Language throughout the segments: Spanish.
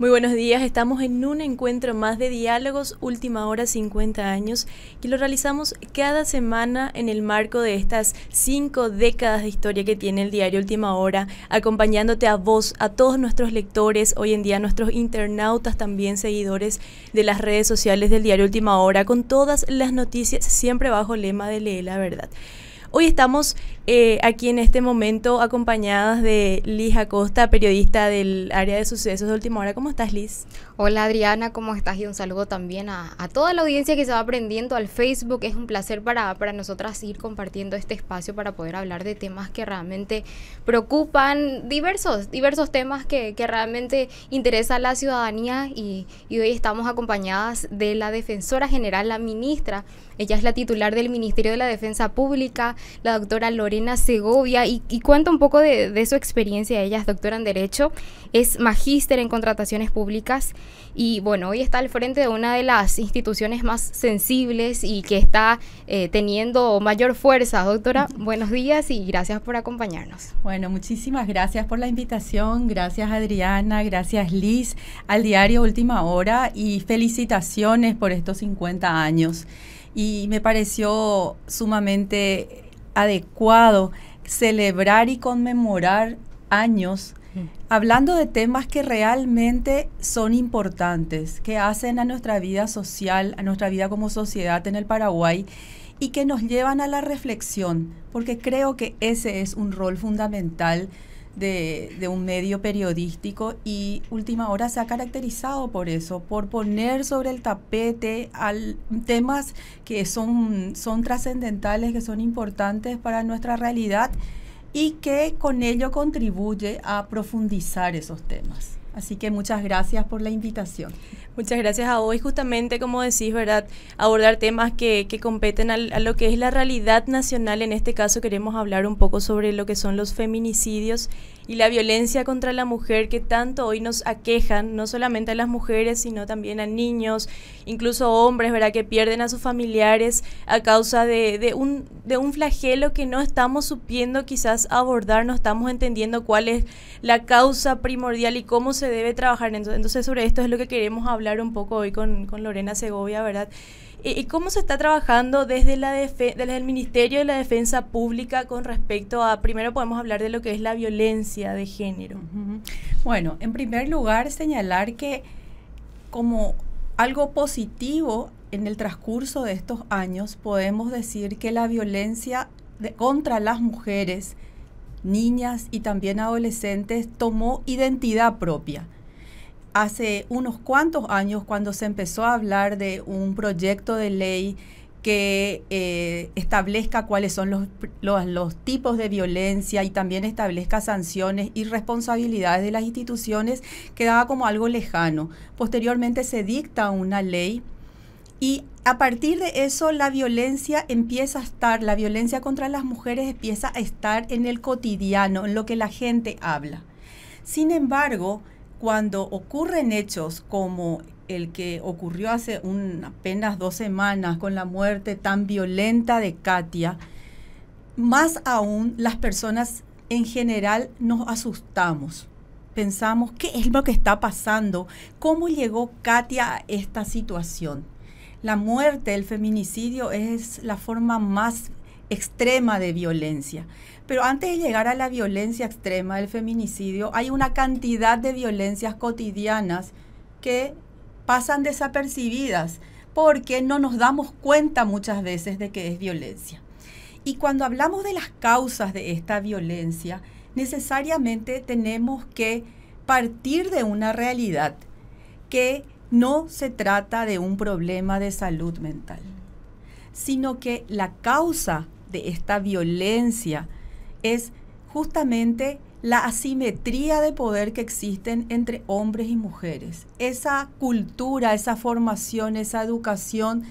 Muy buenos días, estamos en un encuentro más de diálogos Última Hora 50 años que lo realizamos cada semana en el marco de estas cinco décadas de historia que tiene el diario Última Hora, acompañándote a vos, a todos nuestros lectores, hoy en día nuestros internautas también seguidores de las redes sociales del diario Última Hora, con todas las noticias siempre bajo el lema de leer la Verdad. Hoy estamos eh, aquí en este momento acompañadas de Liz Acosta, periodista del área de sucesos de Última Hora. ¿Cómo estás, Liz? Hola Adriana, ¿cómo estás? Y un saludo también a, toda la audiencia que se va aprendiendo al Facebook. Es un placer para, para nosotras ir compartiendo este espacio para poder hablar de temas que realmente preocupan, diversos, diversos temas que, que realmente interesa a la ciudadanía. Y, hoy estamos acompañadas de la Defensora General, la ministra. Ella es la titular del Ministerio de la Defensa Pública, la doctora Lorena Segovia. Y, y cuenta un poco de, de su experiencia. Ella es doctora en Derecho, es magíster en contrataciones públicas y bueno, hoy está al frente de una de las instituciones más sensibles y que está eh, teniendo mayor fuerza. Doctora, buenos días y gracias por acompañarnos. Bueno, muchísimas gracias por la invitación, gracias Adriana, gracias Liz, al diario Última Hora y felicitaciones por estos 50 años. Y me pareció sumamente adecuado celebrar y conmemorar años hablando de temas que realmente son importantes, que hacen a nuestra vida social, a nuestra vida como sociedad en el Paraguay y que nos llevan a la reflexión, porque creo que ese es un rol fundamental de, un medio periodístico y Última Hora se ha caracterizado por eso, por poner sobre el tapete al, temas que son, son trascendentales, que son importantes para nuestra realidad y que con ello contribuye a profundizar esos temas. Así que muchas gracias por la invitación. Muchas gracias a hoy. Justamente, como decís, ¿verdad? Abordar temas que, competen a lo que es la realidad nacional. En este caso queremos hablar un poco sobre lo que son los feminicidios y la violencia contra la mujer que tanto hoy nos aquejan, no solamente a las mujeres, sino también a niños, incluso hombres, ¿verdad? Que pierden a sus familiares a causa de, de un, de un flagelo que no estamos supiendo quizás abordar, no estamos entendiendo cuál es la causa primordial y cómo se debe trabajar. Entonces, sobre esto es lo que queremos hablar un poco hoy con, Lorena Segovia, ¿verdad? ¿Y, cómo se está trabajando desde, la el Ministerio de la Defensa Pública con respecto a, primero podemos hablar de lo que es la violencia de género? Bueno, en primer lugar, señalar que como algo positivo en el transcurso de estos años, podemos decir que la violencia contra las mujeres, niñas y también adolescentes tomó identidad propia hace unos cuantos años cuando se empezó a hablar de un proyecto de ley que eh, establezca cuáles son los, los, tipos de violencia y también establezca sanciones y responsabilidades de las instituciones, quedaba como algo lejano. Posteriormente se dicta una ley y a partir de eso la violencia empieza a estar, la violencia contra las mujeres empieza a estar en el cotidiano, en lo que la gente habla. Sin embargo, cuando ocurren hechos como el que ocurrió hace apenas dos semanas con la muerte tan violenta de Katia, más aún las personas en general nos asustamos. Pensamos, ¿qué es lo que está pasando? ¿Cómo llegó Katia a esta situación? La muerte, el feminicidio es la forma más extrema de violencia. Pero antes de llegar a la violencia extrema del feminicidio, hay una cantidad de violencias cotidianas que pasan desapercibidas porque no nos damos cuenta muchas veces de que es violencia. Y cuando hablamos de las causas de esta violencia, necesariamente tenemos que partir de una realidad que no se trata de un problema de salud mental, sino que la causa de esta violencia es justamente la asimetría de poder que existen entre hombres y mujeres. Esa cultura, esa formación, esa educación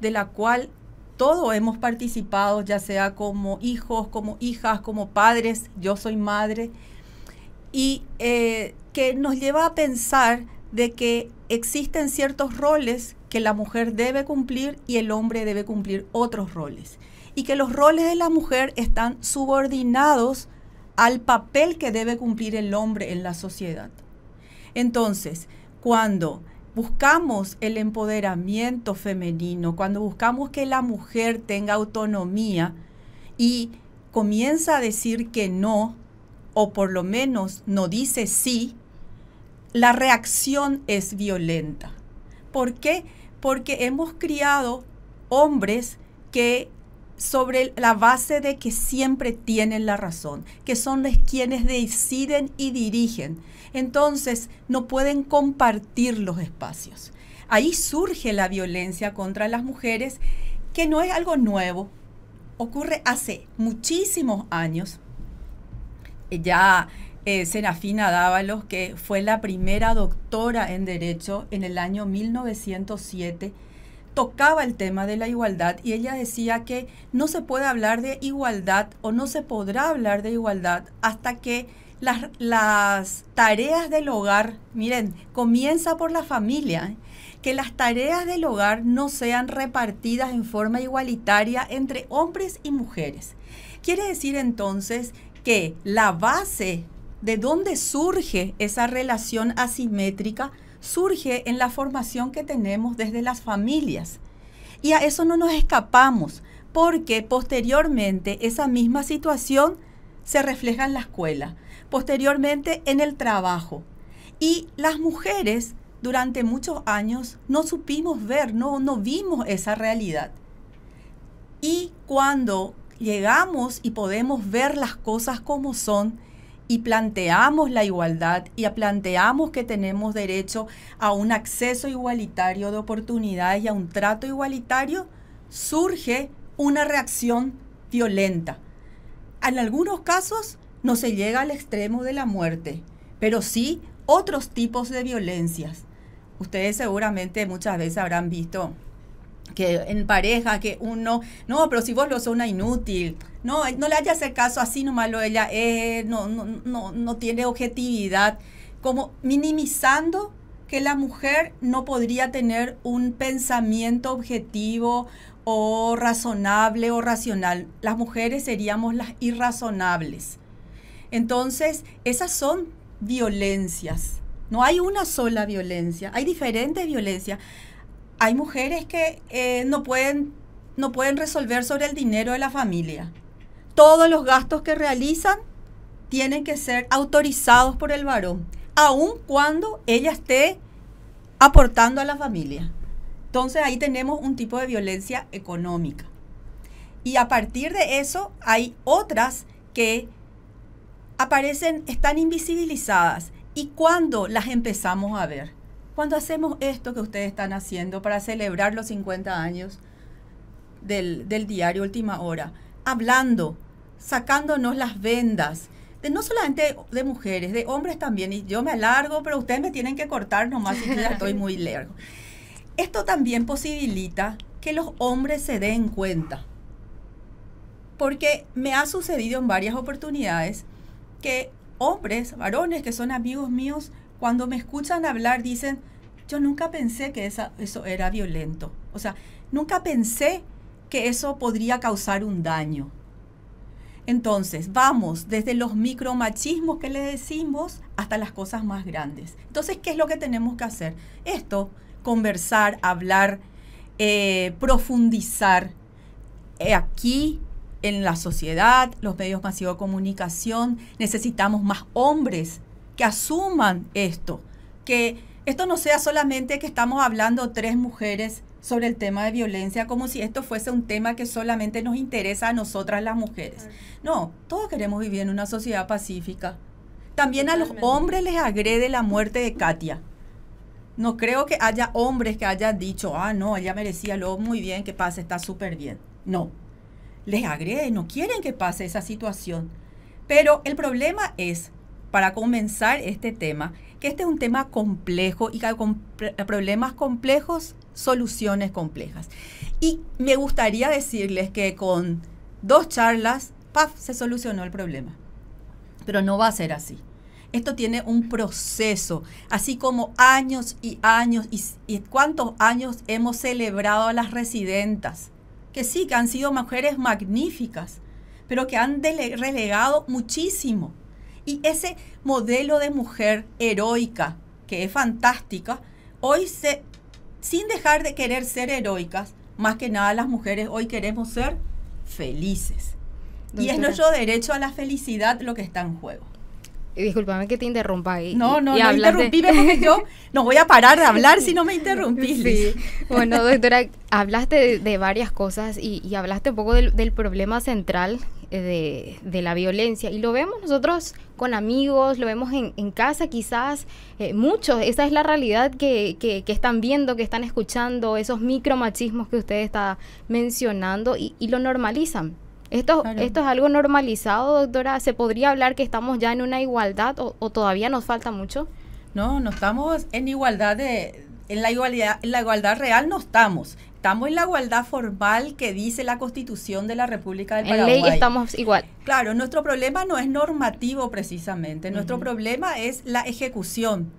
de la cual todos hemos participado, ya sea como hijos, como hijas, como padres, yo soy madre, y eh, que nos lleva a pensar de que existen ciertos roles que la mujer debe cumplir y el hombre debe cumplir otros roles y que los roles de la mujer están subordinados al papel que debe cumplir el hombre en la sociedad. Entonces, cuando buscamos el empoderamiento femenino, cuando buscamos que la mujer tenga autonomía y comienza a decir que no, o por lo menos no dice sí, la reacción es violenta. ¿Por qué? Porque hemos criado hombres que sobre la base de que siempre tienen la razón, que son los quienes deciden y dirigen. Entonces no pueden compartir los espacios. Ahí surge la violencia contra las mujeres, que no es algo nuevo. Ocurre hace muchísimos años. Ya eh, Serafina Dávalos, que fue la primera doctora en Derecho en el año 1907, tocaba el tema de la igualdad y ella decía que no se puede hablar de igualdad o no se podrá hablar de igualdad hasta que las, tareas del hogar, miren, comienza por la familia, que las tareas del hogar no sean repartidas en forma igualitaria entre hombres y mujeres. Quiere decir entonces que la base de donde surge esa relación asimétrica surge en la formación que tenemos desde las familias. Y a eso no nos escapamos, porque posteriormente esa misma situación se refleja en la escuela, posteriormente en el trabajo. Y las mujeres durante muchos años no supimos ver, no, no vimos esa realidad. Y cuando llegamos y podemos ver las cosas como son, y planteamos la igualdad y planteamos que tenemos derecho a un acceso igualitario de oportunidades y a un trato igualitario, surge una reacción violenta. En algunos casos no se llega al extremo de la muerte, pero sí otros tipos de violencias. Ustedes seguramente muchas veces habrán visto que en pareja, que uno, no, pero si vos lo sos una inútil, no, eh, no le hayas hecho caso así nomás lo ella eh, no, no, no, no tiene objetividad, como minimizando que la mujer no podría tener un pensamiento objetivo o razonable o racional. Las mujeres seríamos las irrazonables. Entonces, esas son violencias. No hay una sola violencia, hay diferentes violencias hay mujeres que eh, no, pueden, no pueden resolver sobre el dinero de la familia. Todos los gastos que realizan tienen que ser autorizados por el varón, aun cuando ella esté aportando a la familia. Entonces ahí tenemos un tipo de violencia económica. Y a partir de eso hay otras que aparecen, están invisibilizadas. ¿Y cuando las empezamos a ver? Cuando hacemos esto que ustedes están haciendo para celebrar los 50 años del, diario Última Hora, hablando, sacándonos las vendas, de, no solamente de mujeres, de hombres también, y yo me alargo, pero ustedes me tienen que cortar nomás si ya estoy muy largo. Esto también posibilita que los hombres se den cuenta, porque me ha sucedido en varias oportunidades que hombres, varones que son amigos míos, cuando me escuchan hablar dicen, yo nunca pensé que esa, eso era violento. O sea, nunca pensé que eso podría causar un daño. Entonces, vamos desde los micromachismos que le decimos hasta las cosas más grandes. Entonces, ¿qué es lo que tenemos que hacer? Esto, conversar, hablar, eh, profundizar eh, aquí en la sociedad, los medios masivos de comunicación, necesitamos más hombres que asuman esto, que esto no sea solamente que estamos hablando tres mujeres sobre el tema de violencia como si esto fuese un tema que solamente nos interesa a nosotras las mujeres. No, todos queremos vivir en una sociedad pacífica. También a los hombres les agrede la muerte de Katia. No creo que haya hombres que hayan dicho, ah, no, ella merecía lo muy bien, que pase, está súper bien. No, les agrede, no quieren que pase esa situación. Pero el problema es para comenzar este tema, que este es un tema complejo y que con problemas complejos, soluciones complejas. Y me gustaría decirles que con dos charlas, ¡paf!, se solucionó el problema. Pero no va a ser así. Esto tiene un proceso, así como años y años y cuántos años hemos celebrado a las residentas, que sí, que han sido mujeres magníficas, pero que han relegado muchísimo y ese modelo de mujer heroica, que es fantástica, hoy se, sin dejar de querer ser heroicas, más que nada las mujeres hoy queremos ser felices. Y es nuestro derecho a la felicidad lo que está en juego. Disculpame que te interrumpa ahí. No, no, no interrumpíme yo no voy a parar de hablar si no me interrumpís. Bueno, doctora, hablaste de, varias cosas y, hablaste un poco del, del problema central de, la violencia. Y lo vemos nosotros con amigos, lo vemos en, casa quizás, eh, muchos, esa es la realidad que, que, están viendo, que están escuchando, esos micromachismos que usted está mencionando y, lo normalizan. Esto, esto es algo normalizado, doctora. ¿Se podría hablar que estamos ya en una igualdad o, todavía nos falta mucho? No, no estamos en igualdad de, en la igualdad, en la igualdad real no estamos estamos en la igualdad formal que dice la Constitución de la República del Paraguay. En ley estamos igual. Claro, nuestro problema no es normativo precisamente, nuestro problema es la ejecución.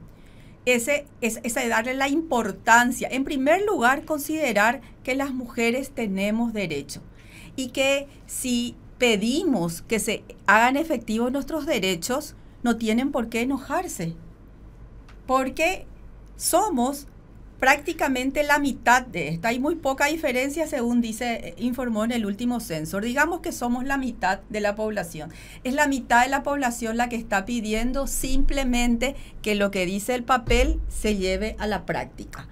Ese, es, darle la importancia. En primer lugar, considerar que las mujeres tenemos derecho y que si pedimos que se hagan efectivos nuestros derechos, no tienen por qué enojarse, porque somos prácticamente la mitad de esta. Hay muy poca diferencia, según dice, eh, informó en el último censo. Digamos que somos la mitad de la población. Es la mitad de la población la que está pidiendo simplemente que lo que dice el papel se lleve a la práctica.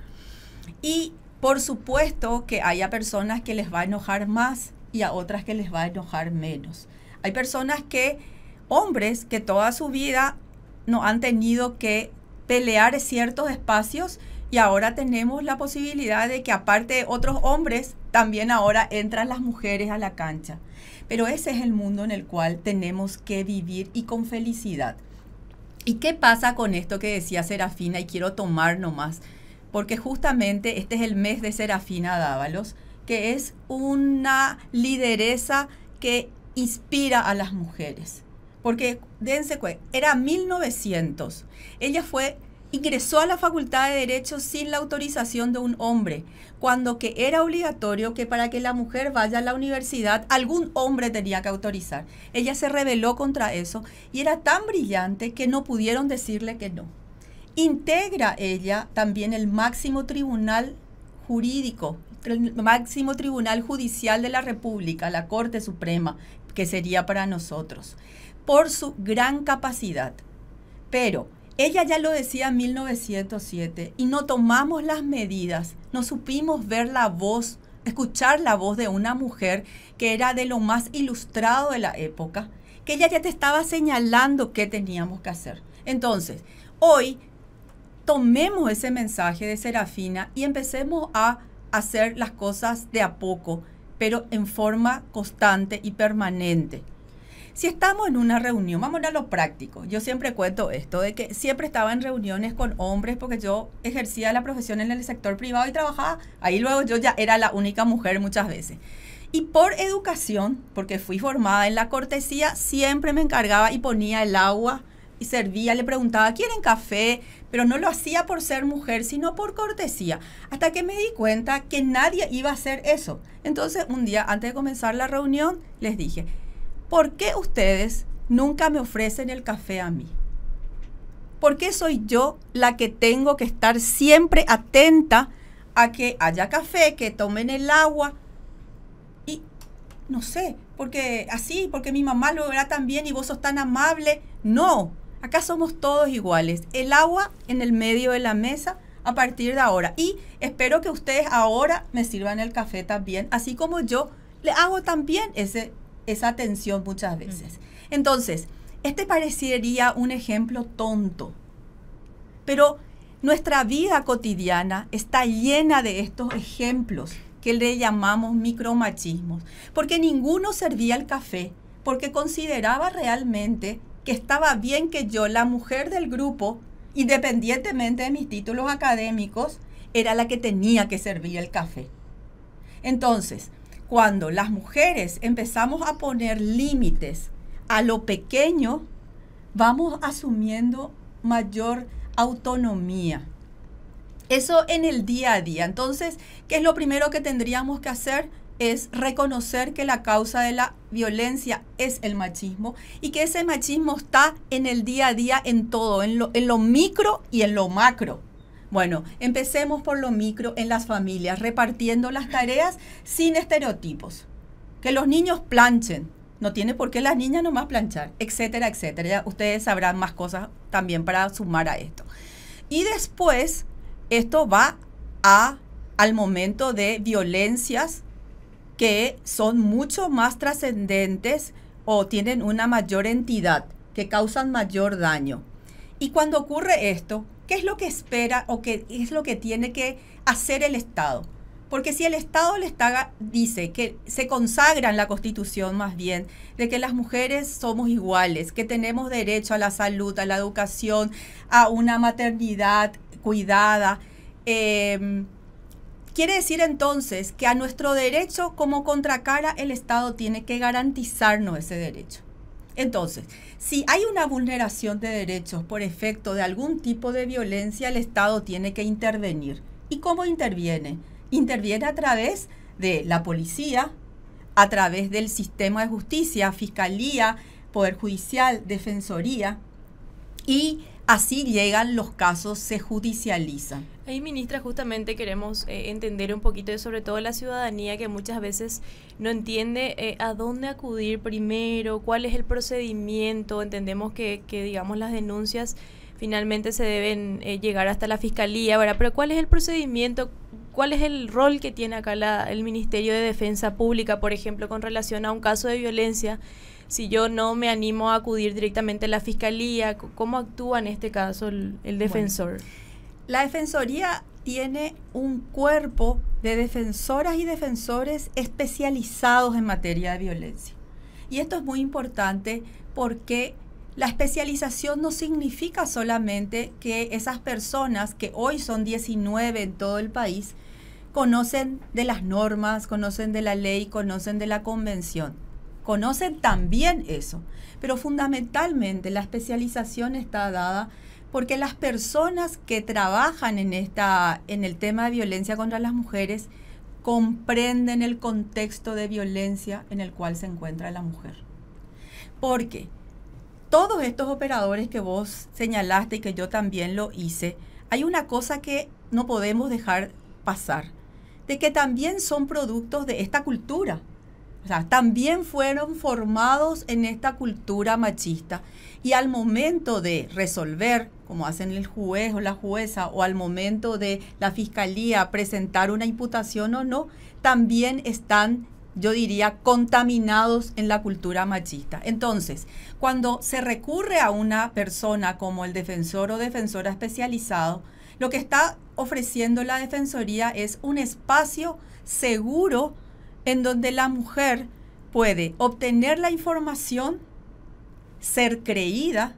Y por supuesto que haya personas que les va a enojar más y a otras que les va a enojar menos. Hay personas que, hombres que toda su vida no han tenido que pelear ciertos espacios y ahora tenemos la posibilidad de que aparte de otros hombres, también ahora entran las mujeres a la cancha. Pero ese es el mundo en el cual tenemos que vivir y con felicidad. ¿Y qué pasa con esto que decía Serafina y quiero tomar nomás? Porque justamente este es el mes de Serafina Dávalos, que es una lideresa que inspira a las mujeres. Porque, dense cuenta, era 1900. Ella fue ingresó a la Facultad de Derecho sin la autorización de un hombre, cuando que era obligatorio que para que la mujer vaya a la universidad algún hombre tenía que autorizar. Ella se rebeló contra eso y era tan brillante que no pudieron decirle que no. Integra ella también el máximo tribunal jurídico, el máximo tribunal judicial de la República, la Corte Suprema, que sería para nosotros, por su gran capacidad. Pero ella ya lo decía en 1907 y no tomamos las medidas, no supimos ver la voz, escuchar la voz de una mujer que era de lo más ilustrado de la época, que ella ya te estaba señalando qué teníamos que hacer. Entonces, hoy tomemos ese mensaje de Serafina y empecemos a hacer las cosas de a poco, pero en forma constante y permanente. Si estamos en una reunión, vamos a lo práctico. Yo siempre cuento esto, de que siempre estaba en reuniones con hombres porque yo ejercía la profesión en el sector privado y trabajaba. Ahí luego yo ya era la única mujer muchas veces. Y por educación, porque fui formada en la cortesía, siempre me encargaba y ponía el agua y servía, le preguntaba, ¿quieren café? Pero no lo hacía por ser mujer, sino por cortesía. Hasta que me di cuenta que nadie iba a hacer eso. Entonces, un día antes de comenzar la reunión, les dije, ¿por qué ustedes nunca me ofrecen el café a mí? ¿Por qué soy yo la que tengo que estar siempre atenta a que haya café, que tomen el agua? Y no sé, porque así, porque mi mamá lo verá también y vos sos tan amable. No, acá somos todos iguales. El agua en el medio de la mesa a partir de ahora. Y espero que ustedes ahora me sirvan el café también, así como yo le hago también ese esa atención muchas veces. Entonces, este parecería un ejemplo tonto, pero nuestra vida cotidiana está llena de estos ejemplos que le llamamos micromachismos, porque ninguno servía el café, porque consideraba realmente que estaba bien que yo, la mujer del grupo, independientemente de mis títulos académicos, era la que tenía que servir el café. Entonces, cuando las mujeres empezamos a poner límites a lo pequeño, vamos asumiendo mayor autonomía. Eso en el día a día. Entonces, ¿qué es lo primero que tendríamos que hacer? Es reconocer que la causa de la violencia es el machismo y que ese machismo está en el día a día, en todo, en lo, en lo micro y en lo macro. Bueno, empecemos por lo micro en las familias, repartiendo las tareas sin estereotipos. Que los niños planchen. No tiene por qué las niñas nomás planchar, etcétera, etcétera. ustedes sabrán más cosas también para sumar a esto. Y después, esto va a, al momento de violencias que son mucho más trascendentes o tienen una mayor entidad, que causan mayor daño. Y cuando ocurre esto, ¿Qué es lo que espera o qué es lo que tiene que hacer el Estado? Porque si el Estado le dice que se consagra en la Constitución más bien, de que las mujeres somos iguales, que tenemos derecho a la salud, a la educación, a una maternidad cuidada, em, quiere decir entonces que a nuestro derecho como contracara el Estado tiene que garantizarnos ese derecho. Entonces, si hay una vulneración de derechos por efecto de algún tipo de violencia, el Estado tiene que intervenir. ¿Y cómo interviene? Interviene a través de la policía, a través del sistema de justicia, fiscalía, poder judicial, defensoría, y así llegan los casos, se judicializan. Ahí, ministra, justamente queremos eh, entender un poquito, sobre todo la ciudadanía que muchas veces no entiende eh, a dónde acudir primero, cuál es el procedimiento. Entendemos que, digamos, las denuncias finalmente se deben eh, llegar hasta la fiscalía, ¿verdad? Pero ¿cuál es el procedimiento? ¿Cuál es el rol que tiene acá el Ministerio de Defensa Pública, por ejemplo, con relación a un caso de violencia? si yo no me animo a acudir directamente a la fiscalía, ¿cómo actúa en este caso el, defensor? La Defensoría tiene un cuerpo de defensoras y defensores especializados en materia de violencia. Y esto es muy importante porque la especialización no significa solamente que esas personas, que hoy son 19 en todo el país, conocen de las normas, conocen de la ley, conocen de la convención. Conocen también eso, pero fundamentalmente la especialización está dada porque las personas que trabajan en, esta, en el tema de violencia contra las mujeres comprenden el contexto de violencia en el cual se encuentra la mujer. Porque todos estos operadores que vos señalaste y que yo también lo hice, hay una cosa que no podemos dejar pasar, de que también son productos de esta cultura también fueron formados en esta cultura machista. Y al momento de resolver, como hacen el juez o la jueza, o al momento de la fiscalía presentar una imputación o no, también están yo diría, contaminados en la cultura machista. Entonces, cuando se recurre a una persona como el defensor o defensora especializado, lo que está ofreciendo la Defensoría es un espacio seguro en donde la mujer puede obtener la información, ser creída,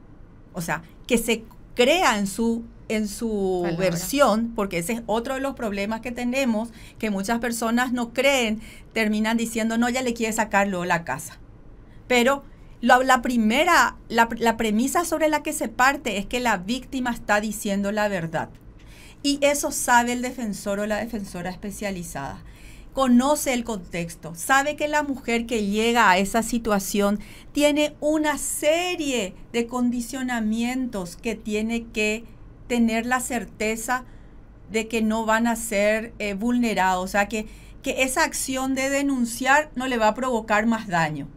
o sea, que se crea en su en su versión, porque ese es otro de los problemas que tenemos, que muchas personas no creen, terminan diciendo, no, ya le quiere sacarlo la casa. Pero lo, la primera, la premisa sobre la que se parte es que la víctima está diciendo la verdad. Y eso sabe el defensor o la defensora especializada conoce el contexto, sabe que la mujer que llega a esa situación tiene una serie de condicionamientos que tiene que tener la certeza de que no van a ser eh, vulnerados, o sea, que, que esa acción de denunciar no le va a provocar más daño.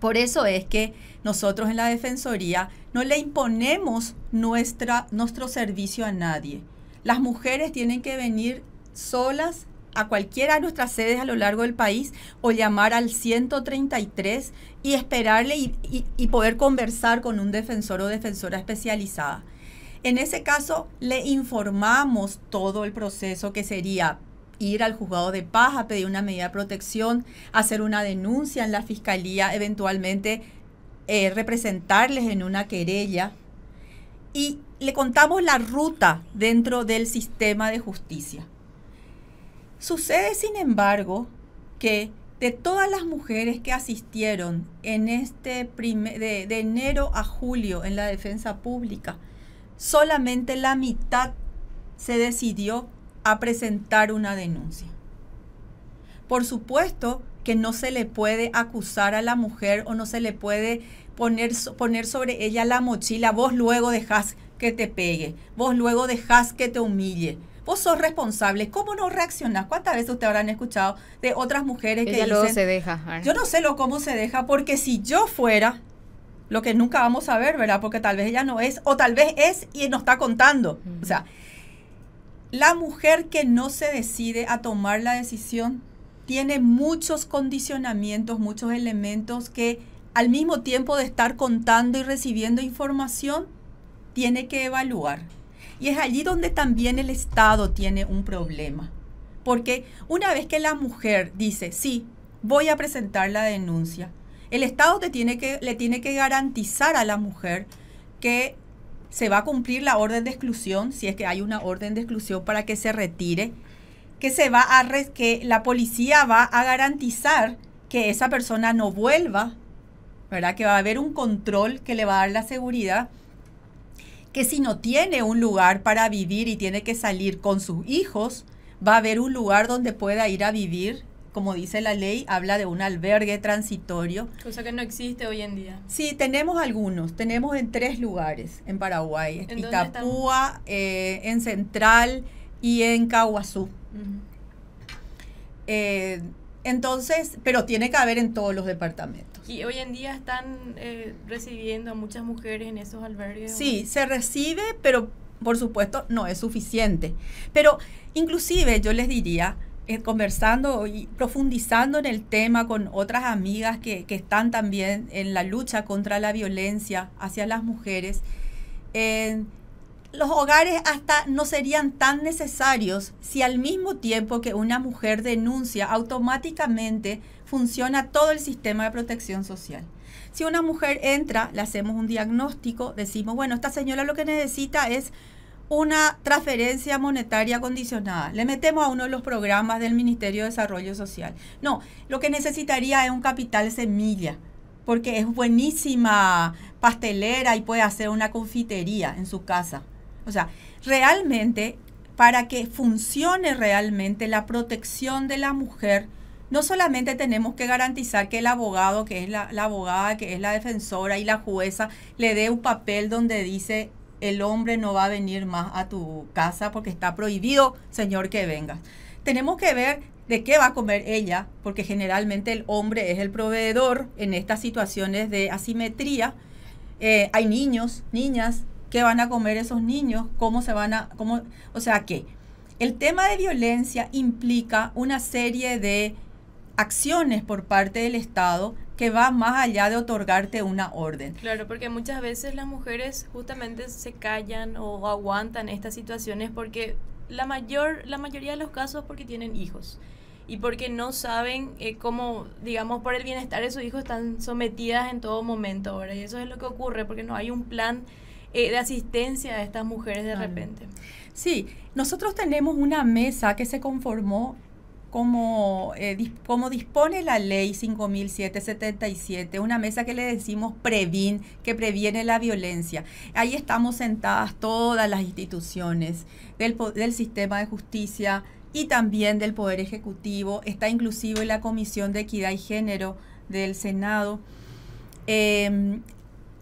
Por eso es que nosotros en la Defensoría no le imponemos nuestra, nuestro servicio a nadie. Las mujeres tienen que venir solas a cualquiera de nuestras sedes a lo largo del país o llamar al 133 y esperarle y, poder conversar con un defensor o defensora especializada. En ese caso, le informamos todo el proceso que sería ir al juzgado de paz a pedir una medida de protección, hacer una denuncia en la fiscalía, eventualmente eh, representarles en una querella. Y le contamos la ruta dentro del sistema de justicia. Sucede, sin embargo, que de todas las mujeres que asistieron en este de, enero a julio en la defensa pública, solamente la mitad se decidió a presentar una denuncia. Por supuesto que no se le puede acusar a la mujer o no se le puede poner, poner sobre ella la mochila, vos luego dejás que te pegue, vos luego dejás que te humille, vos sos responsable, ¿cómo no reaccionás? ¿Cuántas veces ustedes habrán escuchado de otras mujeres Ella que luego se deja. Ah. Yo no sé lo cómo se deja, porque si yo fuera, lo que nunca vamos a ver, ¿verdad? Porque tal vez ella no es, o tal vez es y nos está contando. O sea, la mujer que no se decide a tomar la decisión tiene muchos condicionamientos, muchos elementos que al mismo tiempo de estar contando y recibiendo información, tiene que evaluar. Y es allí donde también el Estado tiene un problema. Porque una vez que la mujer dice, sí, voy a presentar la denuncia, el Estado te tiene que, le tiene que garantizar a la mujer que se va a cumplir la orden de exclusión, si es que hay una orden de exclusión para que se retire, que, se va a que la policía va a garantizar que esa persona no vuelva, ¿verdad? Que va a haber un control que le va a dar la seguridad que si no tiene un lugar para vivir y tiene que salir con sus hijos, va a haber un lugar donde pueda ir a vivir. Como dice la ley, habla de un albergue transitorio. Cosa que no existe hoy en día. Sí, tenemos algunos. Tenemos en tres lugares en Paraguay. En Itapúa, eh, en Central y en Caguazú. Eh, entonces, pero tiene que haber en todos los departamentos. Y hoy en día están eh, recibiendo a muchas mujeres en esos albergues. Sí, se recibe, pero por supuesto no es suficiente. Pero inclusive yo les diría, eh, conversando y profundizando en el tema con otras amigas que, están también en la lucha contra la violencia hacia las mujeres, eh, los hogares hasta no serían tan necesarios si al mismo tiempo que una mujer denuncia automáticamente funciona todo el sistema de protección social. Si una mujer entra, le hacemos un diagnóstico, decimos, bueno, esta señora lo que necesita es una transferencia monetaria condicionada. Le metemos a uno de los programas del Ministerio de Desarrollo Social. No, lo que necesitaría es un capital semilla, porque es buenísima pastelera y puede hacer una confitería en su casa. O sea, realmente, para que funcione realmente la protección de la mujer, no solamente tenemos que garantizar que el abogado, que es la, abogada, que es la defensora y la jueza, le dé un papel donde dice el hombre no va a venir más a tu casa porque está prohibido, señor, que vengas. Tenemos que ver de qué va a comer ella, porque generalmente el hombre es el proveedor en estas situaciones de asimetría. Eh, hay niños, niñas, qué van a comer esos niños, cómo se van a, cómo, o sea que el tema de violencia implica una serie de acciones por parte del Estado que va más allá de otorgarte una orden. Claro, porque muchas veces las mujeres justamente se callan o aguantan estas situaciones porque la mayor la mayoría de los casos porque tienen hijos y porque no saben eh, cómo, digamos, por el bienestar de sus hijos están sometidas en todo momento ahora y eso es lo que ocurre porque no hay un plan eh, de asistencia a estas mujeres de repente. Sí, nosotros tenemos una mesa que se conformó como, eh, como dispone la ley 5777, una mesa que le decimos Previn, que previene la violencia. Ahí estamos sentadas todas las instituciones del, sistema de justicia y también del Poder Ejecutivo. Está inclusive la Comisión de Equidad y Género del Senado. Em,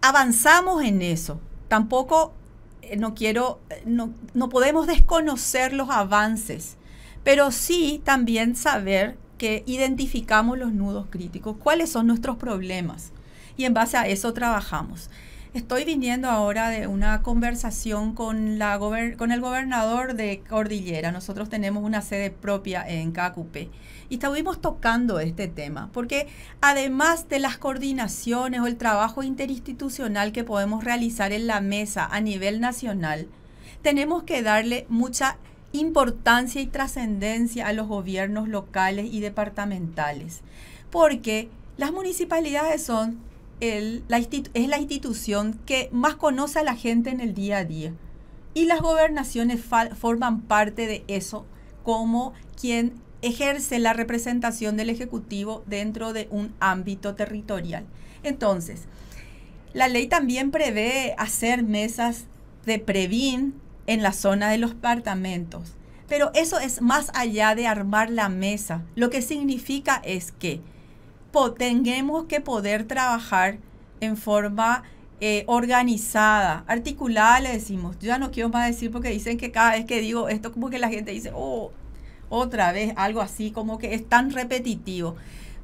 avanzamos en eso tampoco eh, no quiero, eh, no, no podemos desconocer los avances, pero sí también saber que identificamos los nudos críticos, cuáles son nuestros problemas y en base a eso trabajamos. Estoy viniendo ahora de una conversación con, la con el gobernador de Cordillera. Nosotros tenemos una sede propia en KQP y estuvimos tocando este tema, porque además de las coordinaciones o el trabajo interinstitucional que podemos realizar en la mesa a nivel nacional, tenemos que darle mucha importancia y trascendencia a los gobiernos locales y departamentales, porque las municipalidades son es la institución que más conoce a la gente en el día a día y las gobernaciones forman parte de eso como quien ejerce la representación del Ejecutivo dentro de un ámbito territorial. Entonces, la ley también prevé hacer mesas de Previn en la zona de los departamentos, pero eso es más allá de armar la mesa. Lo que significa es que tengamos que poder trabajar en forma eh, organizada, articulada, le decimos. Yo ya no quiero más decir porque dicen que cada vez que digo esto, como que la gente dice, oh, otra vez algo así como que es tan repetitivo.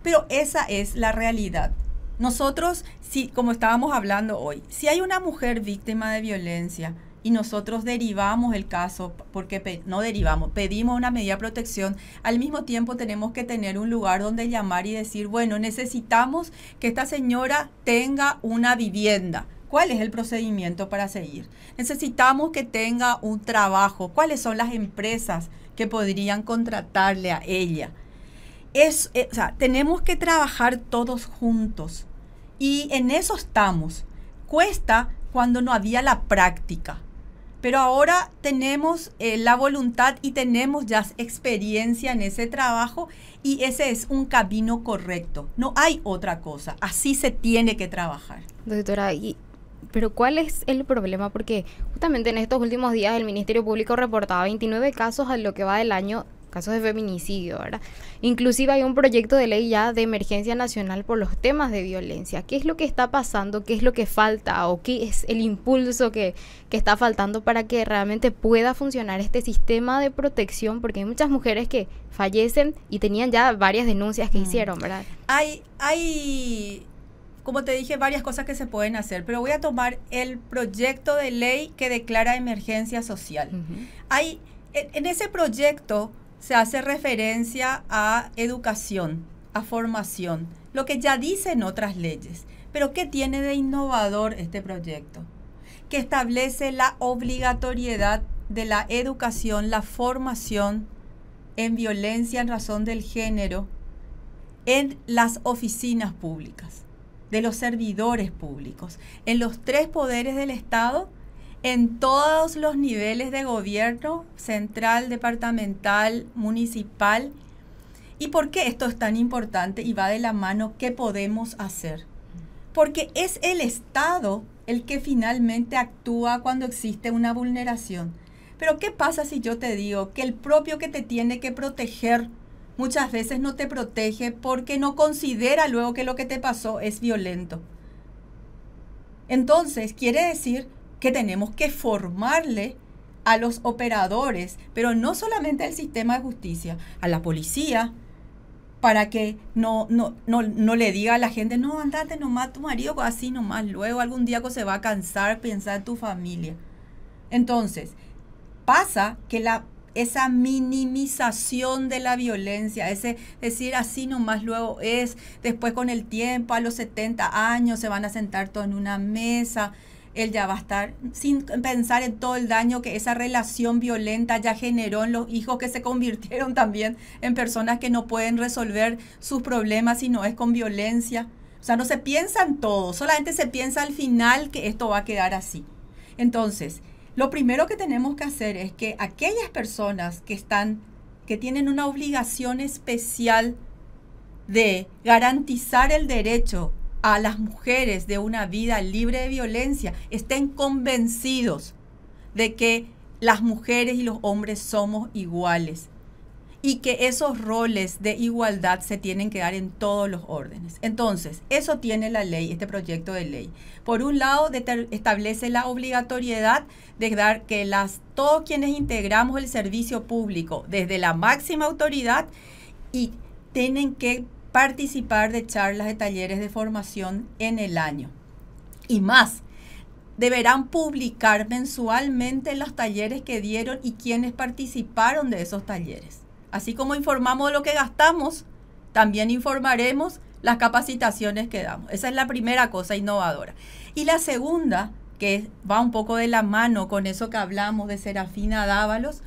Pero esa es la realidad. Nosotros, si, como estábamos hablando hoy, si hay una mujer víctima de violencia y nosotros derivamos el caso, porque no derivamos, pedimos una medida de protección, al mismo tiempo tenemos que tener un lugar donde llamar y decir, bueno, necesitamos que esta señora tenga una vivienda. ¿Cuál es el procedimiento para seguir? Necesitamos que tenga un trabajo. ¿Cuáles son las empresas? que podrían contratarle a ella. Es, eh, tenemos que trabajar todos juntos y en eso estamos. Cuesta cuando no había la práctica, pero ahora tenemos eh, la voluntad y tenemos ya experiencia en ese trabajo y ese es un camino correcto. No hay otra cosa, así se tiene que trabajar. Doctora, pero ¿cuál es el problema? Porque justamente en estos últimos días el Ministerio Público reportaba 29 casos a lo que va del año casos de feminicidio, ¿verdad? Inclusive hay un proyecto de ley ya de emergencia nacional por los temas de violencia. ¿Qué es lo que está pasando? ¿Qué es lo que falta? ¿O qué es el impulso que, que está faltando para que realmente pueda funcionar este sistema de protección? Porque hay muchas mujeres que fallecen y tenían ya varias denuncias que mm. hicieron, ¿verdad? Hay, hay como te dije, varias cosas que se pueden hacer, pero voy a tomar el proyecto de ley que declara emergencia social. Hay, en, en ese proyecto se hace referencia a educación, a formación, lo que ya dicen otras leyes. Pero ¿qué tiene de innovador este proyecto? Que establece la obligatoriedad de la educación, la formación en violencia en razón del género en las oficinas públicas de los servidores públicos, en los tres poderes del Estado, en todos los niveles de gobierno, central, departamental, municipal. ¿Y por qué esto es tan importante y va de la mano? ¿Qué podemos hacer? Porque es el Estado el que finalmente actúa cuando existe una vulneración. Pero ¿qué pasa si yo te digo que el propio que te tiene que proteger muchas veces no te protege porque no considera luego que lo que te pasó es violento. Entonces, quiere decir que tenemos que formarle a los operadores, pero no solamente al sistema de justicia, a la policía, para que no, no, no, no le diga a la gente, no, andate nomás tu marido así nomás, luego algún día se va a cansar pensar en tu familia. Entonces, pasa que la esa minimización de la violencia, ese decir así nomás luego es, después con el tiempo, a los 70 años se van a sentar todos en una mesa, él ya va a estar sin pensar en todo el daño que esa relación violenta ya generó en los hijos que se convirtieron también en personas que no pueden resolver sus problemas si no es con violencia. O sea, no se piensa en todo, solamente se piensa al final que esto va a quedar así. Entonces, lo primero que tenemos que hacer es que aquellas personas que están, que tienen una obligación especial de garantizar el derecho a las mujeres de una vida libre de violencia, estén convencidos de que las mujeres y los hombres somos iguales y que esos roles de igualdad se tienen que dar en todos los órdenes. Entonces, eso tiene la ley, este proyecto de ley. Por un lado, establece la obligatoriedad de dar que las, todos quienes integramos el servicio público desde la máxima autoridad y tienen que participar de charlas de talleres de formación en el año. Y más, deberán publicar mensualmente los talleres que dieron y quienes participaron de esos talleres. Así como informamos lo que gastamos, también informaremos las capacitaciones que damos. Esa es la primera cosa innovadora. Y la segunda, que va un poco de la mano con eso que hablamos de Serafina Dávalos,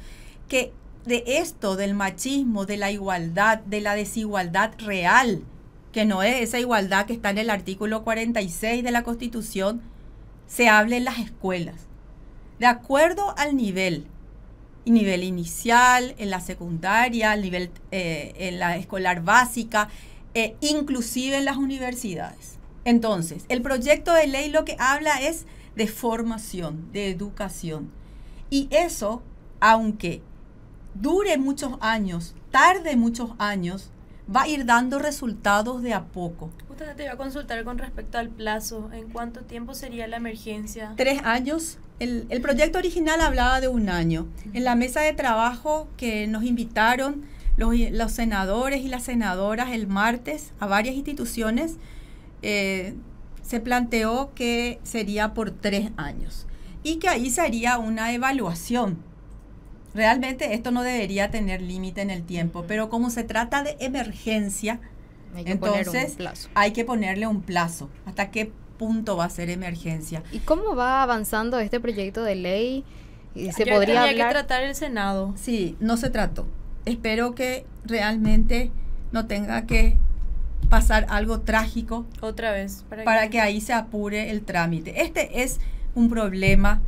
que de esto, del machismo, de la igualdad, de la desigualdad real, que no es esa igualdad que está en el artículo 46 de la Constitución, se habla en las escuelas, de acuerdo al nivel nivel inicial, en la secundaria, nivel, eh, en la escolar básica, eh, inclusive en las universidades. Entonces, el proyecto de ley lo que habla es de formación, de educación. Y eso, aunque dure muchos años, tarde muchos años, va a ir dando resultados de a poco. Usted te iba a consultar con respecto al plazo. ¿En cuánto tiempo sería la emergencia? Tres años. El, el proyecto original hablaba de un año. En la mesa de trabajo que nos invitaron los, los senadores y las senadoras el martes a varias instituciones, eh, se planteó que sería por tres años y que ahí sería una evaluación Realmente esto no debería tener límite en el tiempo, pero como se trata de emergencia, entonces hay que ponerle un plazo. ¿Hasta qué punto va a ser emergencia? ¿Y cómo va avanzando este proyecto de ley? ¿Se podría hablar? que tratar el Senado. Sí, no se trató. Espero que realmente no tenga que pasar algo trágico. Otra vez. Para, que ahí se apure el trámite. Este es un problema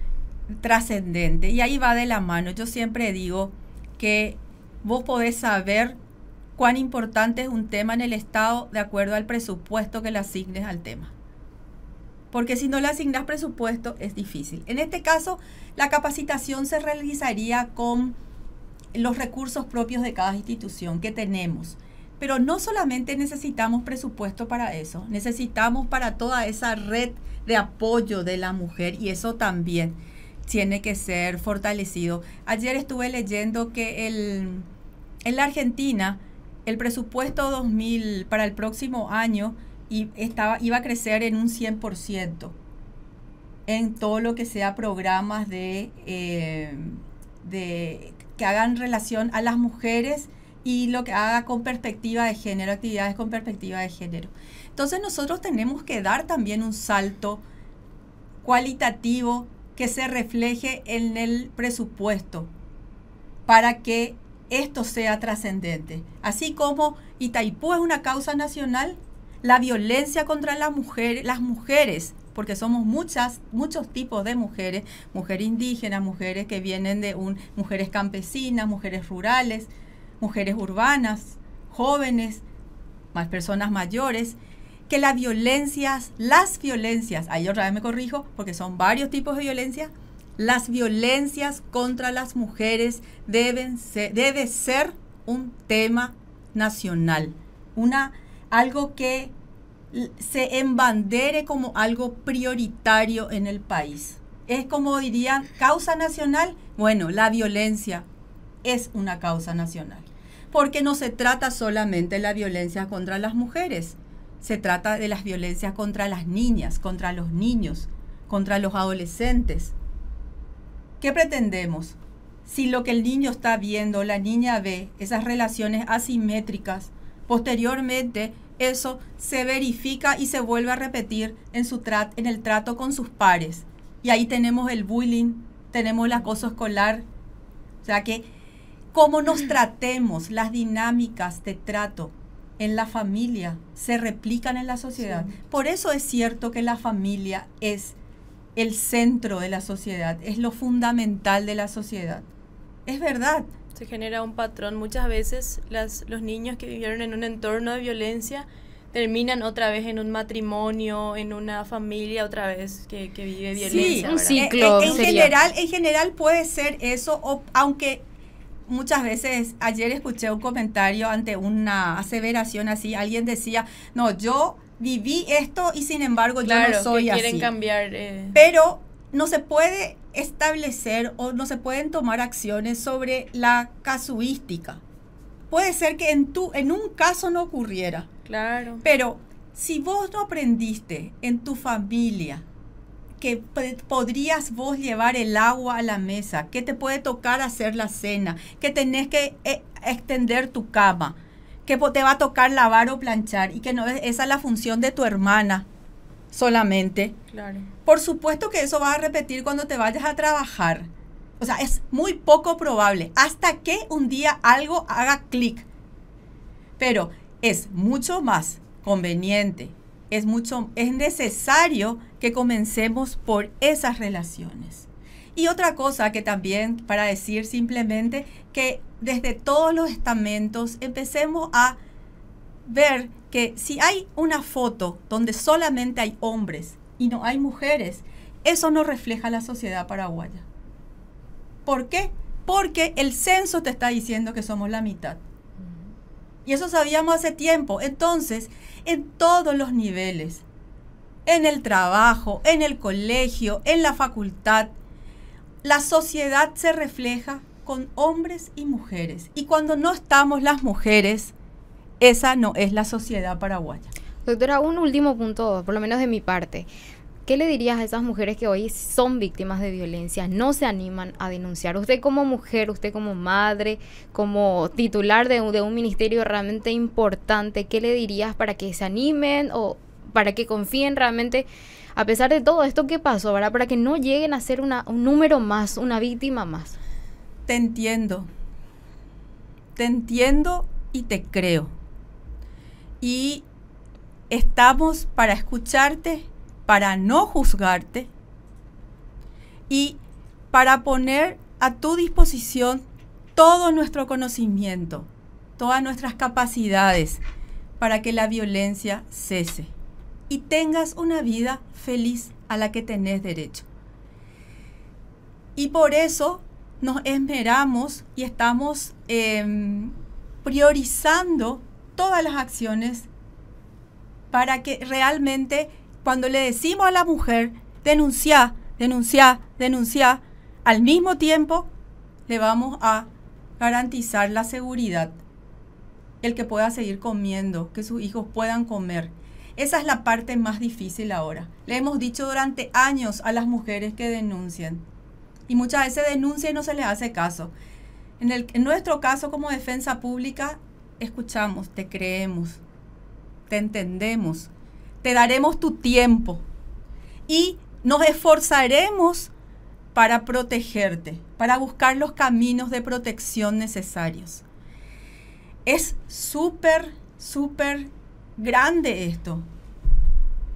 trascendente. Y ahí va de la mano. Yo siempre digo que vos podés saber cuán importante es un tema en el Estado de acuerdo al presupuesto que le asignes al tema. Porque si no le asignas presupuesto es difícil. En este caso, la capacitación se realizaría con los recursos propios de cada institución que tenemos. Pero no solamente necesitamos presupuesto para eso, necesitamos para toda esa red de apoyo de la mujer y eso también tiene que ser fortalecido. Ayer estuve leyendo que en la Argentina el presupuesto 2000 para el próximo año iba a crecer en un 100% en todo lo que sea programas de, eh, de que hagan relación a las mujeres y lo que haga con perspectiva de género, actividades con perspectiva de género. Entonces nosotros tenemos que dar también un salto cualitativo que se refleje en el presupuesto para que esto sea trascendente. Así como Itaipú es una causa nacional, la violencia contra la mujer, las mujeres, porque somos muchas, muchos tipos de mujeres, mujeres indígenas, mujeres que vienen de un, mujeres campesinas, mujeres rurales, mujeres urbanas, jóvenes, más personas mayores, que las violencias, las violencias, ahí otra vez me corrijo porque son varios tipos de violencia, las violencias contra las mujeres deben ser, debe ser un tema nacional, una, algo que se embandere como algo prioritario en el país. Es como dirían, causa nacional, bueno, la violencia es una causa nacional, porque no se trata solamente de la violencia contra las mujeres, se trata de las violencias contra las niñas, contra los niños, contra los adolescentes. ¿Qué pretendemos? Si lo que el niño está viendo, la niña ve, esas relaciones asimétricas, posteriormente eso se verifica y se vuelve a repetir en, su en el trato con sus pares. Y ahí tenemos el bullying, tenemos el acoso escolar. O sea que cómo nos tratemos, las dinámicas de trato, en la familia, se replican en la sociedad. Por eso es cierto que la familia es el centro de la sociedad, es lo fundamental de la sociedad. Es verdad. Se genera un patrón. Muchas veces los niños que vivieron en un entorno de violencia terminan otra vez en un matrimonio, en una familia otra vez que, vive violencia. Sí, un ciclo. Eh, eh, en, general, en general puede ser eso, aunque muchas veces, ayer escuché un comentario ante una aseveración así, alguien decía, no, yo viví esto y sin embargo yo no soy que quieren cambiar. Eh. Pero no se puede establecer o no se pueden tomar acciones sobre la casuística. Puede ser que en, tu, en un caso no ocurriera. Claro. Pero si vos no aprendiste en tu familia, que podrías vos llevar el agua a la mesa, que te puede tocar hacer la cena, que tenés que eh, extender tu cama, que te va a tocar lavar o planchar y que no es esa es la función de tu hermana solamente. Por supuesto que eso va a repetir cuando te vayas a trabajar. O sea, es muy poco probable hasta que un día algo haga clic. Pero es mucho más conveniente es mucho es necesario que comencemos por esas relaciones. Y otra cosa que también para decir simplemente que desde todos los estamentos empecemos a ver que si hay una foto donde solamente hay hombres y no hay mujeres, eso no refleja la sociedad paraguaya. ¿Por qué? Porque el censo te está diciendo que somos la mitad. Y eso sabíamos hace tiempo. Entonces, en todos los niveles, en el trabajo, en el colegio, en la facultad, la sociedad se refleja con hombres y mujeres. Y cuando no estamos las mujeres, esa no es la sociedad paraguaya. Doctora, un último punto, por lo menos de mi parte. ¿Qué le dirías a esas mujeres que hoy son víctimas de violencia, no se animan a denunciar? Usted como mujer, usted como madre, como titular de un, ministerio realmente importante, ¿qué le dirías para que se animen o para que confíen realmente, a pesar de todo esto que pasó, Para que no lleguen a ser un número más, una víctima más. Te entiendo. Te entiendo y te creo. Y estamos para escucharte para no juzgarte y para poner a tu disposición todo nuestro conocimiento, todas nuestras capacidades para que la violencia cese y tengas una vida feliz a la que tenés derecho. Y por eso nos esmeramos y estamos em, priorizando todas las acciones para que realmente cuando le decimos a la mujer, denuncia, denuncia, denuncia, al mismo tiempo le vamos a garantizar la seguridad, el que pueda seguir comiendo, que sus hijos puedan comer. Esa es la parte más difícil ahora. Le hemos dicho durante años a las mujeres que denuncien. Y muchas veces denuncian y no se les hace caso. En, en nuestro caso como defensa pública, escuchamos, te creemos, te entendemos, te daremos tu tiempo y nos esforzaremos para protegerte, para buscar los caminos de protección necesarios. Es súper, súper grande esto.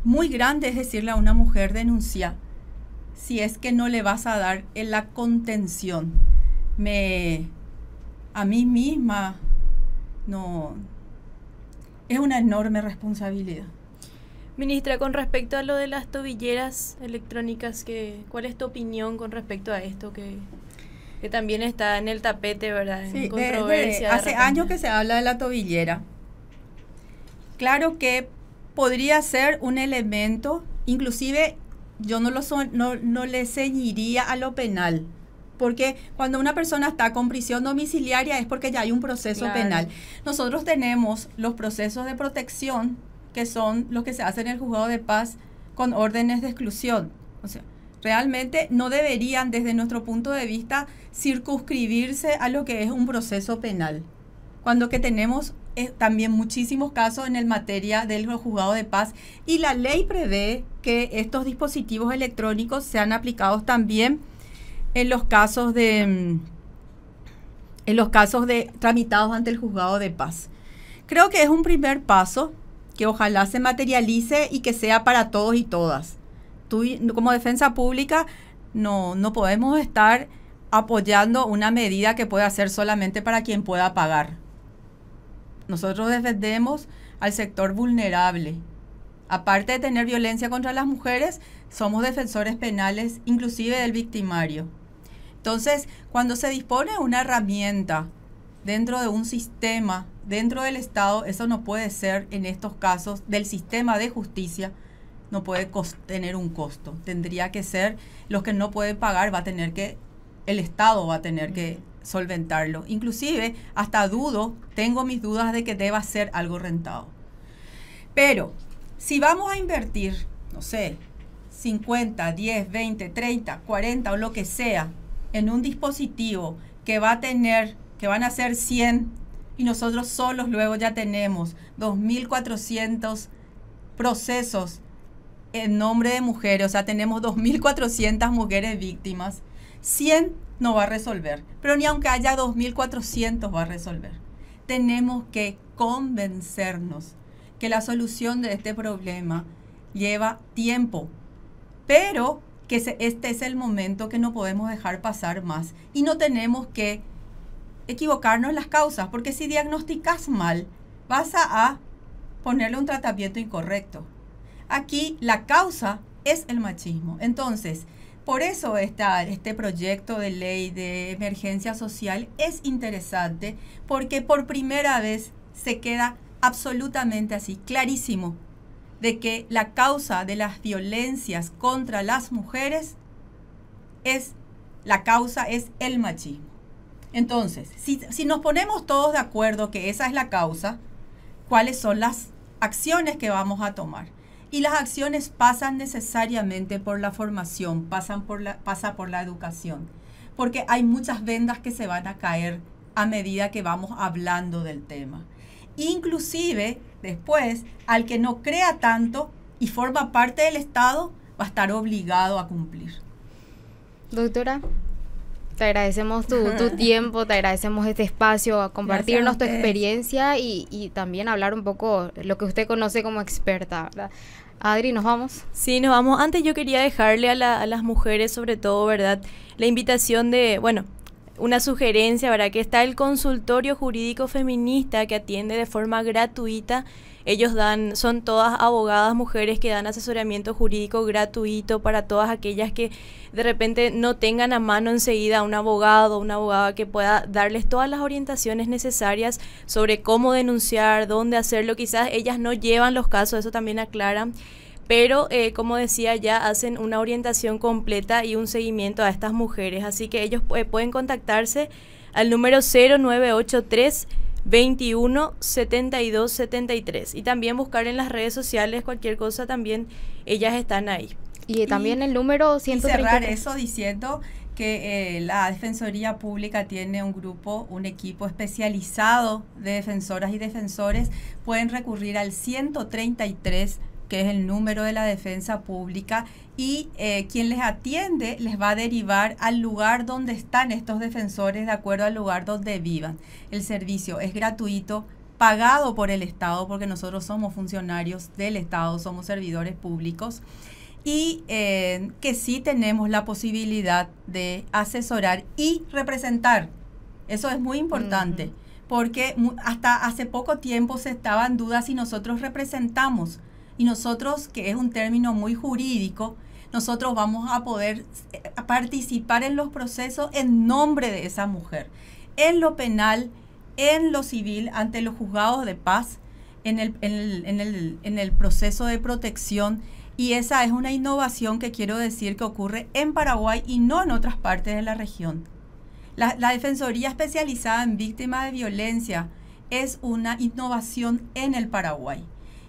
Muy grande es decirle a una mujer denuncia si es que no le vas a dar en la contención. Me a mí misma no es una enorme responsabilidad. Ministra, con respecto a lo de las tobilleras electrónicas, ¿cuál es tu opinión con respecto a esto que, también está en el tapete, verdad? En eh, controversia. hace años que se habla de la tobillera. Claro que podría ser un elemento, inclusive yo no, lo no, le ceñiría a lo penal. Porque cuando una persona está con prisión domiciliaria es porque ya hay un proceso penal. Nosotros tenemos los procesos de protección que son los que se hacen en el juzgado de paz con órdenes de exclusión. O sea, realmente no deberían, desde nuestro punto de vista, circunscribirse a lo que es un proceso penal. Cuando que tenemos eh, también muchísimos casos en el materia del juzgado de paz y la ley prevé que estos dispositivos electrónicos sean aplicados también en los casos de mm, en los casos de tramitados ante el juzgado de paz. Creo que es un primer paso que ojalá se materialice y que sea para todos y todas. Tú, como defensa pública, no, no podemos estar apoyando una medida que pueda ser solamente para quien pueda pagar. Nosotros defendemos al sector vulnerable. Aparte de tener violencia contra las mujeres, somos defensores penales, inclusive del victimario. Entonces, cuando se dispone una herramienta dentro de un sistema, dentro del Estado, eso no puede ser en estos casos del sistema de justicia, no puede tener un costo. Tendría que ser, los que no pueden pagar va a tener que, el Estado va a tener que solventarlo. Inclusive, hasta dudo, tengo mis dudas de que deba ser algo rentado. Pero, si vamos a invertir, no sé, 50, 10, 20, 30, 40 o lo que sea, en un dispositivo que va a tener que van a ser 100 y nosotros solos luego ya tenemos 2.400 procesos en nombre de mujeres, o sea, tenemos 2.400 mujeres víctimas. 100 no va a resolver, pero ni aunque haya 2.400 va a resolver. Tenemos que convencernos que la solución de este problema lleva tiempo, pero que este es el momento que no podemos dejar pasar más y no tenemos que equivocarnos las causas, porque si diagnosticas mal, vas a ponerle un tratamiento incorrecto. Aquí la causa es el machismo. Entonces, por eso está este proyecto de ley de emergencia social es interesante, porque por primera vez se queda absolutamente así, clarísimo, de que la causa de las violencias contra las mujeres es, la causa es el machismo. Entonces, si, nos ponemos todos de acuerdo que esa es la causa, ¿cuáles son las acciones que vamos a tomar? Y las acciones pasan necesariamente por la formación, pasan por la, pasa por la educación, porque hay muchas vendas que se van a caer a medida que vamos hablando del tema. Inclusive, después, al que no crea tanto y forma parte del Estado, va a estar obligado a cumplir. Doctora, te agradecemos tu, tu tiempo, te agradecemos este espacio, a compartirnos tu experiencia y, también hablar un poco lo que usted conoce como experta. Adri, ¿nos vamos? Sí, nos vamos. Antes yo quería dejarle a, a las mujeres, sobre todo, ¿verdad? La invitación de, bueno, una sugerencia, ¿verdad? Que está el consultorio jurídico feminista que atiende de forma gratuita. Ellos dan, son todas abogadas mujeres que dan asesoramiento jurídico gratuito para todas aquellas que de repente no tengan a mano enseguida un abogado o una abogada que pueda darles todas las orientaciones necesarias sobre cómo denunciar, dónde hacerlo. Quizás ellas no llevan los casos, eso también aclaran pero eh, como decía ya hacen una orientación completa y un seguimiento a estas mujeres, así que ellos eh, pueden contactarse al número 0983 21 72 y también buscar en las redes sociales cualquier cosa también ellas están ahí. Y, también el número 133. Y cerrar eso diciendo que eh, la Defensoría Pública tiene un grupo, un equipo especializado de defensoras y defensores. Pueden recurrir al 133 que es el número de la defensa pública, y eh, quien les atiende les va a derivar al lugar donde están estos defensores de acuerdo al lugar donde vivan. El servicio es gratuito, pagado por el Estado, porque nosotros somos funcionarios del Estado, somos servidores públicos, y eh, que sí tenemos la posibilidad de asesorar y representar. Eso es muy importante, porque hasta hace poco tiempo se estaban dudas si nosotros representamos y nosotros, que es un término muy jurídico, nosotros vamos a poder eh, participar en los procesos en nombre de esa mujer, en lo penal, en lo civil, ante los juzgados de paz, en el, en proceso de protección. Y esa es una innovación que quiero decir que ocurre en Paraguay y no en otras partes de la región. La, la, Defensoría Especializada en Víctimas de Violencia es una innovación en el Paraguay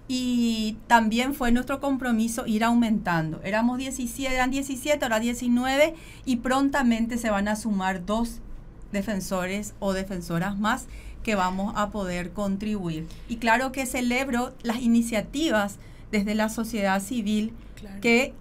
y también fue nuestro compromiso ir aumentando. Éramos 17, eran 17, ahora 19 y prontamente se van a sumar dos defensores o defensoras más que vamos a poder contribuir. Y claro que celebro las iniciativas desde la sociedad civil que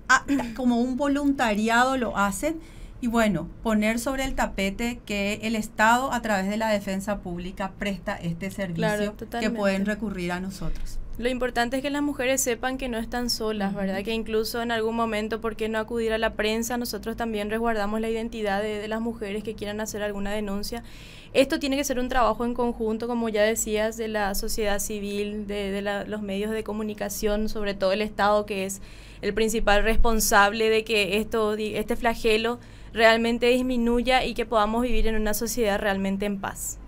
como un voluntariado lo hacen y bueno, poner sobre el tapete que el Estado a través de la defensa pública presta este servicio que pueden recurrir a nosotros. Lo importante es que las mujeres sepan que no están solas, ¿verdad? Que incluso en algún momento, ¿por qué no acudir a la prensa? Nosotros también resguardamos la identidad de, las mujeres que quieran hacer alguna denuncia. Esto tiene que ser un trabajo en conjunto, como ya decías, de la sociedad civil, de, los medios de comunicación, sobre todo el Estado, que es el principal responsable de que esto, este flagelo realmente disminuya y que podamos vivir en una sociedad realmente en paz.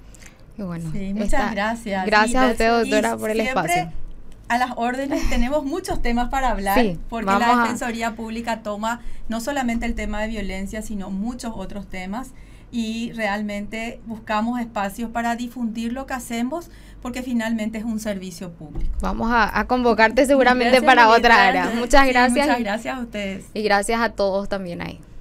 bueno, muchas gracias. Gracias a usted, doctora, por el espacio a las órdenes tenemos muchos temas para hablar, porque la Defensoría Pública toma no solamente el tema de violencia, sino muchos otros temas y realmente buscamos espacios para difundir lo que hacemos porque finalmente es un servicio público. Vamos a, convocarte seguramente para otra área. Muchas gracias. muchas gracias a ustedes. Y gracias a todos también ahí.